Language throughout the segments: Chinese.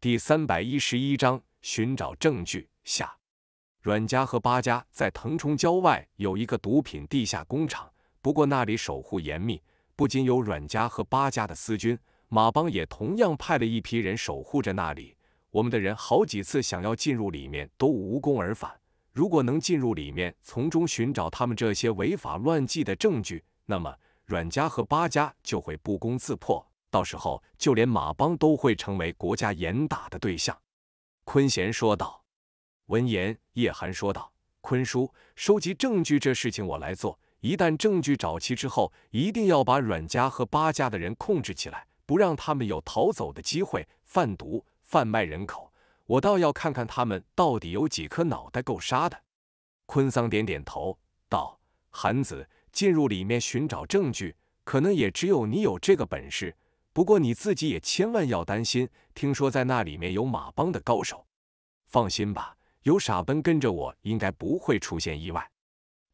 第三百一十一章寻找证据下。阮家和巴家在腾冲郊外有一个毒品地下工厂，不过那里守护严密，不仅有阮家和巴家的私军，马帮也同样派了一批人守护着那里。我们的人好几次想要进入里面，都无功而返。如果能进入里面，从中寻找他们这些违法乱纪的证据，那么阮家和巴家就会不攻自破。到时候就连马帮都会成为国家严打的对象，坤贤说道。闻言，叶寒说道：“坤叔，收集证据这事情我来做。一旦证据找齐之后，一定要把阮家和八家的人控制起来，不让他们有逃走的机会。贩毒、贩卖人口，我倒要看看他们到底有几颗脑袋够杀的。”坤桑点点头道：“韩子，进入里面寻找证据，可能也只有你有这个本事。”不过你自己也千万要担心，听说在那里面有马帮的高手。放心吧，有傻奔跟着我，应该不会出现意外。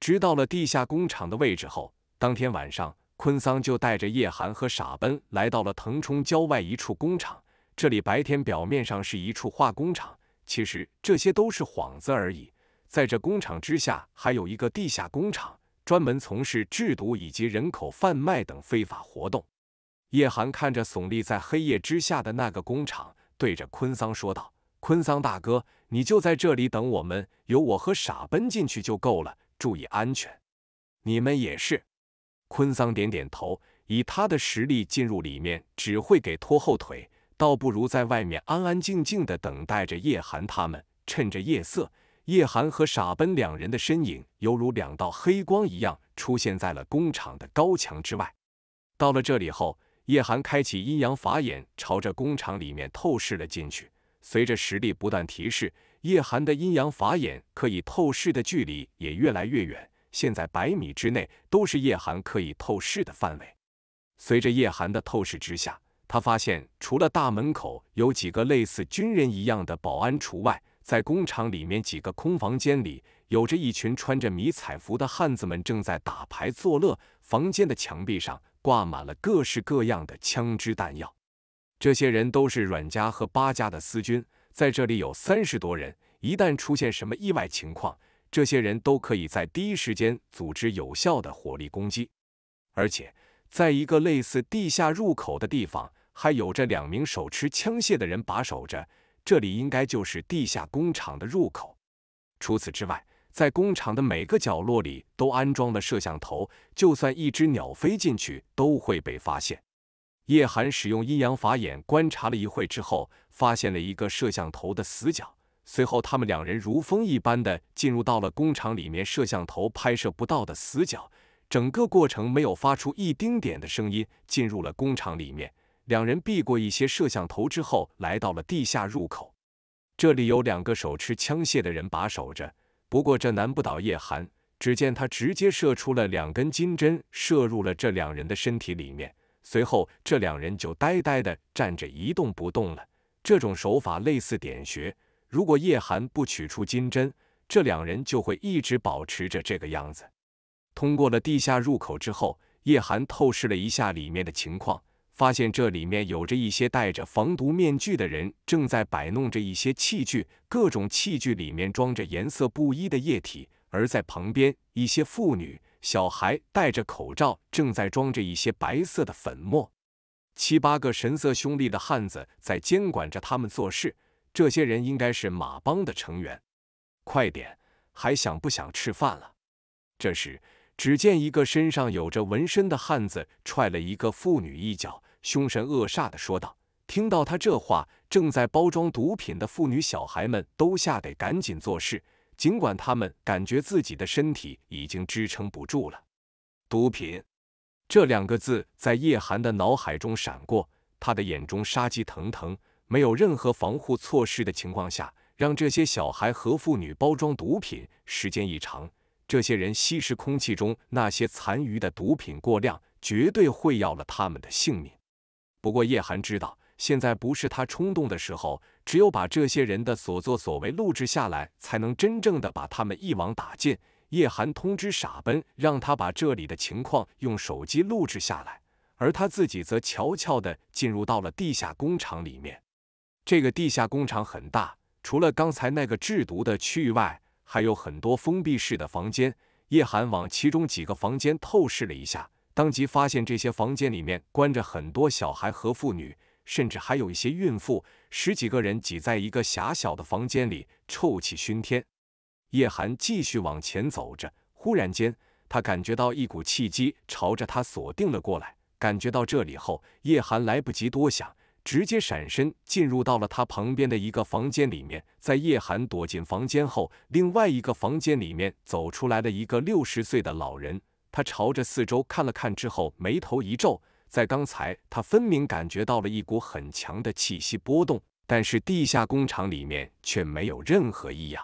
知道了地下工厂的位置后，当天晚上，坤桑就带着叶寒和傻奔来到了腾冲郊外一处工厂。这里白天表面上是一处化工厂，其实这些都是幌子而已。在这工厂之下，还有一个地下工厂，专门从事制毒以及人口贩卖等非法活动。叶寒看着耸立在黑夜之下的那个工厂，对着坤桑说道：“坤桑大哥，你就在这里等我们，有我和傻奔进去就够了。注意安全，你们也是。”坤桑点点头，以他的实力进入里面只会给拖后腿，倒不如在外面安安静静的等待着。叶寒他们趁着夜色，叶寒和傻奔两人的身影犹如两道黑光一样出现在了工厂的高墙之外。到了这里后。叶寒开启阴阳法眼，朝着工厂里面透视了进去。随着实力不断提示，叶寒的阴阳法眼可以透视的距离也越来越远。现在百米之内都是叶寒可以透视的范围。随着叶寒的透视之下，他发现除了大门口有几个类似军人一样的保安除外，在工厂里面几个空房间里，有着一群穿着迷彩服的汉子们正在打牌作乐。房间的墙壁上。挂满了各式各样的枪支弹药，这些人都是阮家和巴家的私军，在这里有三十多人，一旦出现什么意外情况，这些人都可以在第一时间组织有效的火力攻击。而且，在一个类似地下入口的地方，还有着两名手持枪械的人把守着，这里应该就是地下工厂的入口。除此之外，在工厂的每个角落里都安装了摄像头，就算一只鸟飞进去都会被发现。叶寒使用阴阳法眼观察了一会之后，发现了一个摄像头的死角。随后，他们两人如风一般的进入到了工厂里面摄像头拍摄不到的死角。整个过程没有发出一丁点的声音，进入了工厂里面。两人避过一些摄像头之后，来到了地下入口。这里有两个手持枪械的人把守着。不过这难不倒叶寒，只见他直接射出了两根金针，射入了这两人的身体里面。随后这两人就呆呆的站着，一动不动了。这种手法类似点穴，如果叶寒不取出金针，这两人就会一直保持着这个样子。通过了地下入口之后，叶寒透视了一下里面的情况。发现这里面有着一些戴着防毒面具的人，正在摆弄着一些器具，各种器具里面装着颜色不一的液体；而在旁边，一些妇女、小孩戴着口罩，正在装着一些白色的粉末。七八个神色凶厉的汉子在监管着他们做事，这些人应该是马帮的成员。快点，还想不想吃饭了？这时，只见一个身上有着纹身的汉子踹了一个妇女一脚。凶神恶煞地说道。听到他这话，正在包装毒品的妇女、小孩们都吓得赶紧做事，尽管他们感觉自己的身体已经支撑不住了。毒品这两个字在叶寒的脑海中闪过，他的眼中杀机腾腾。没有任何防护措施的情况下，让这些小孩和妇女包装毒品，时间一长，这些人吸食空气中那些残余的毒品过量，绝对会要了他们的性命。不过叶寒知道，现在不是他冲动的时候，只有把这些人的所作所为录制下来，才能真正的把他们一网打尽。叶寒通知傻奔，让他把这里的情况用手机录制下来，而他自己则悄悄的进入到了地下工厂里面。这个地下工厂很大，除了刚才那个制毒的区域外，还有很多封闭式的房间。叶寒往其中几个房间透视了一下。当即发现，这些房间里面关着很多小孩和妇女，甚至还有一些孕妇，十几个人挤在一个狭小的房间里，臭气熏天。叶寒继续往前走着，忽然间，他感觉到一股气机朝着他锁定了过来。感觉到这里后，叶寒来不及多想，直接闪身进入到了他旁边的一个房间里面。在叶寒躲进房间后，另外一个房间里面走出来了一个六十岁的老人。他朝着四周看了看之后，眉头一皱。在刚才，他分明感觉到了一股很强的气息波动，但是地下工厂里面却没有任何异样。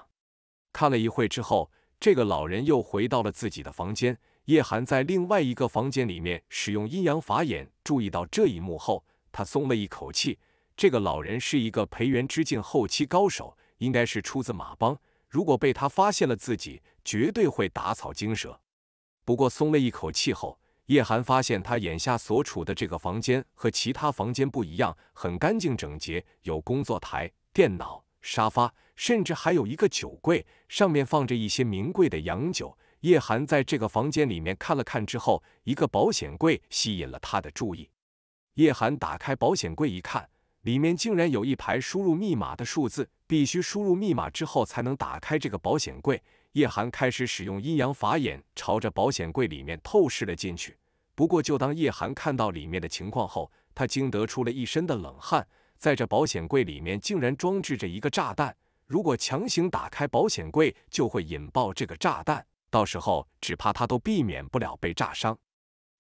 看了一会之后，这个老人又回到了自己的房间。叶寒在另外一个房间里面使用阴阳法眼注意到这一幕后，他松了一口气。这个老人是一个培元之境后期高手，应该是出自马帮。如果被他发现了自己，绝对会打草惊蛇。不过松了一口气后，叶寒发现他眼下所处的这个房间和其他房间不一样，很干净整洁，有工作台、电脑、沙发，甚至还有一个酒柜，上面放着一些名贵的洋酒。叶寒在这个房间里面看了看之后，一个保险柜吸引了他的注意。叶寒打开保险柜一看，里面竟然有一排输入密码的数字，必须输入密码之后才能打开这个保险柜。叶寒开始使用阴阳法眼，朝着保险柜里面透视了进去。不过，就当叶寒看到里面的情况后，他惊得出了一身的冷汗。在这保险柜里面竟然装置着一个炸弹，如果强行打开保险柜，就会引爆这个炸弹，到时候只怕他都避免不了被炸伤。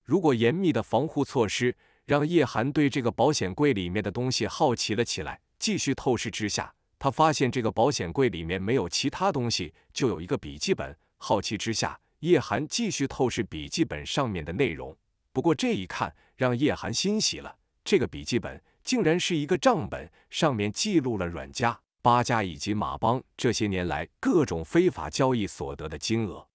如果严密的防护措施，让叶寒对这个保险柜里面的东西好奇了起来，继续透视之下。他发现这个保险柜里面没有其他东西，就有一个笔记本。好奇之下，叶寒继续透视笔记本上面的内容。不过这一看，让叶寒欣喜了，这个笔记本竟然是一个账本，上面记录了阮家、八家以及马帮这些年来各种非法交易所得的金额。